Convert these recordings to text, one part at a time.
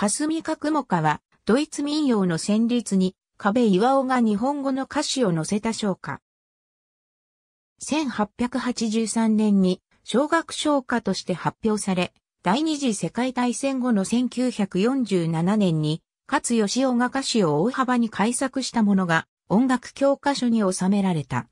霞角もかは、ドイツ民謡の旋律に、壁岩尾が日本語の歌詞を載せた唱歌。1883年に、小学唱歌として発表され、第二次世界大戦後の1947年に、勝義雄が歌詞を大幅に改作したものが、音楽教科書に収められた。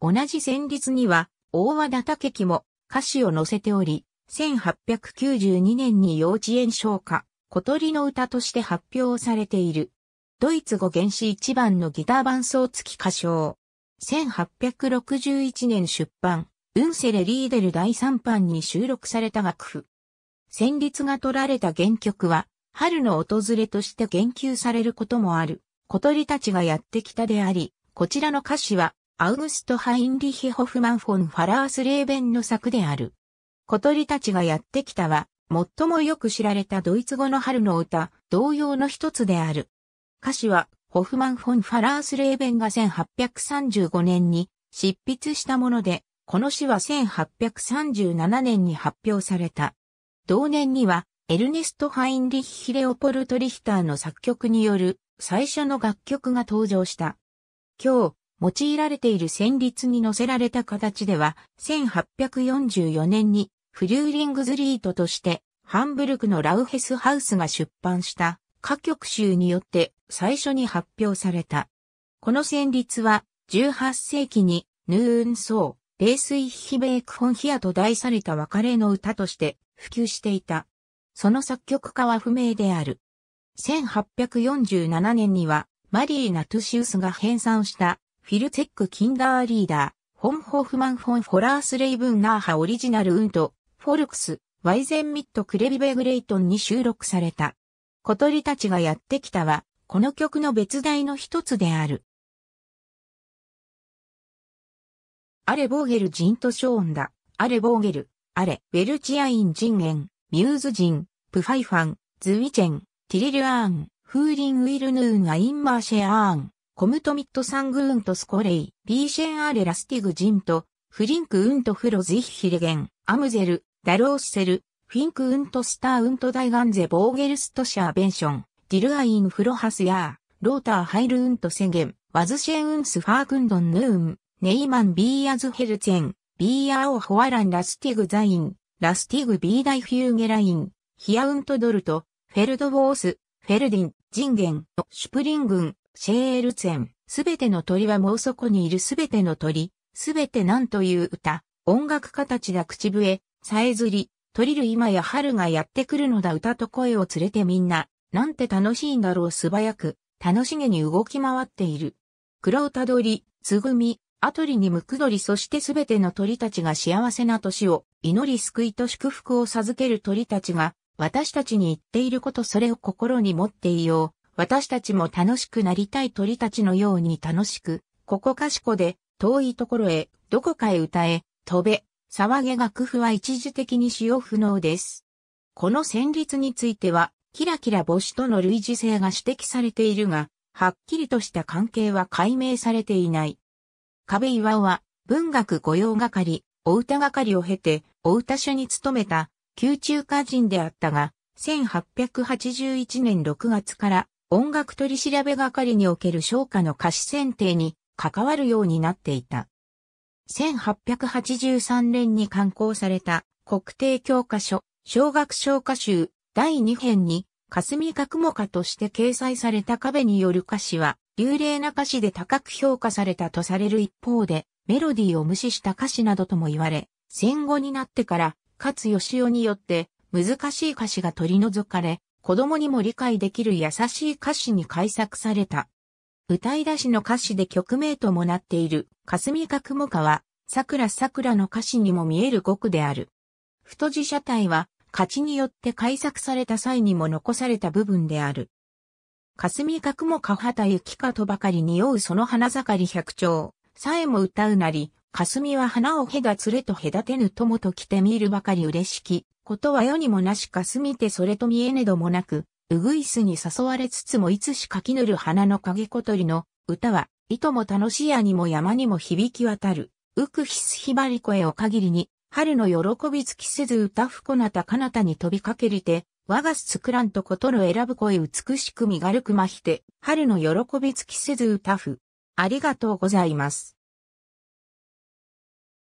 同じ旋律には、大和田武樹も歌詞を載せており、1892年に幼稚園唱歌、小鳥の歌として発表されている。ドイツ語原始一番のギター伴奏付き歌唱。1861年出版、ウンセレ・リーデル第3版に収録された楽譜。旋律が取られた原曲は、春の訪れとして言及されることもある、小鳥たちがやってきたであり、こちらの歌詞は、アウグスト・ハインリヒ・ホフマン・フォン・ファラース・レーベンの作である。小鳥たちがやってきたは、最もよく知られたドイツ語の春の歌、同様の一つである。歌詞は、ホフマン・フォン・ファラース・レーベンが1835年に執筆したもので、この詩は1837年に発表された。同年には、エルネスト・ハインリッヒ・レオポルト・リヒターの作曲による最初の楽曲が登場した。今日、用いられている旋律に載せられた形では、1844年にフリューリングズリートとしてハンブルクのラウヘスハウスが出版した歌曲集によって最初に発表された。この旋律は18世紀にヌーンソー、レースイヒベークホンヒアと題された別れの歌として普及していた。その作曲家は不明である。1847年にはマリー・ナトゥシウスが編纂したフィルテック・キンダーリーダー、ホン・ホフマン・フォン・フォラース・レイブン・ナーハオリジナル・ウント、フォルクス、ワイゼンミット・クレビベ・グレイトンに収録された。小鳥たちがやってきたは、この曲の別題の一つである。アレ・ボーゲル・ジント・ショーンだ。アレ・ボーゲル、アレ、ベルチアイン・ジンエン、ミューズ・ジン、プファイファン、ズウィチェン、ティリル・アーン、フーリン・ウィル・ヌーン・アイン・マーシェ・アーン、コムトミット・サングーンとスコレイ、ビーシェン・アレ・ラスティグ・ジンと、フリンク・ウンとフロ・ジッヒレゲン、アムゼル、ダロオッセル、フィンクウントスターウントダイガンゼボーゲルストシャーベンション、ディルアインフロハスヤー、ローターハイルウントセゲン、ワズシェンウンスファークンドンヌーン、ネイマンビーアズヘルツェン、ビーアオホアランラスティグザイン、ラスティグビーダイフューゲライン、ヒアウントドルト、フェルドウォース、フェルディン、ジンゲン、シュプリングン、シェールツェン、すべての鳥はもうそこにいるすべての鳥、すべてなんという歌、音楽家たちだ口笛、さえずり、とりる今や春がやってくるのだ歌と声を連れてみんな、なんて楽しいんだろう素早く、楽しげに動き回っている。黒歌鳥、つぐみ、あとりにムクドリそしてすべての鳥たちが幸せな年を祈り救いと祝福を授ける鳥たちが私たちに言っていることそれを心に持っていよう。私たちも楽しくなりたい鳥たちのように楽しく、ここかしこで遠いところへ、どこかへ歌え、飛べ、騒毛工夫は一時的に使用不能です。この旋律については、キラキラ星との類似性が指摘されているが、はっきりとした関係は解明されていない。壁岩尾は、文学御用係、お歌係を経て、お歌手に勤めた、宮中歌人であったが、1881年6月から音楽取調べ係における唱歌の歌詞選定に関わるようになっていた。1883年に刊行された国定教科書、小学小科集第2編に、霞角母歌として掲載された壁による歌詞は、流麗な歌詞で高く評価されたとされる一方で、メロディーを無視した歌詞などとも言われ、戦後になってから、勝義雄によって難しい歌詞が取り除かれ、子供にも理解できる優しい歌詞に改作された。歌い出しの歌詞で曲名ともなっている、霞角母歌は、桜桜の歌詞にも見える語句である。太字車体は、勝ちによって改作された際にも残された部分である。霞角もかはた雪かとばかり匂うその花盛り百鳥、さえも歌うなり、霞は花を隔つれと隔てぬ友と来て見るばかり嬉しき、ことは世にもなしかすみてそれと見えねどもなく、うぐいすに誘われつつもいつしかきぬる花の影小鳥の歌はいとも楽しやにも山にも響き渡る。ウクヒスヒバリコへを限りに、春の喜び尽きせず歌ふこなたかなたに飛びかけりて、我がすつくらんとことの選ぶ声美しく身軽くまひて、春の喜び尽きせず歌ふ。ありがとうございます。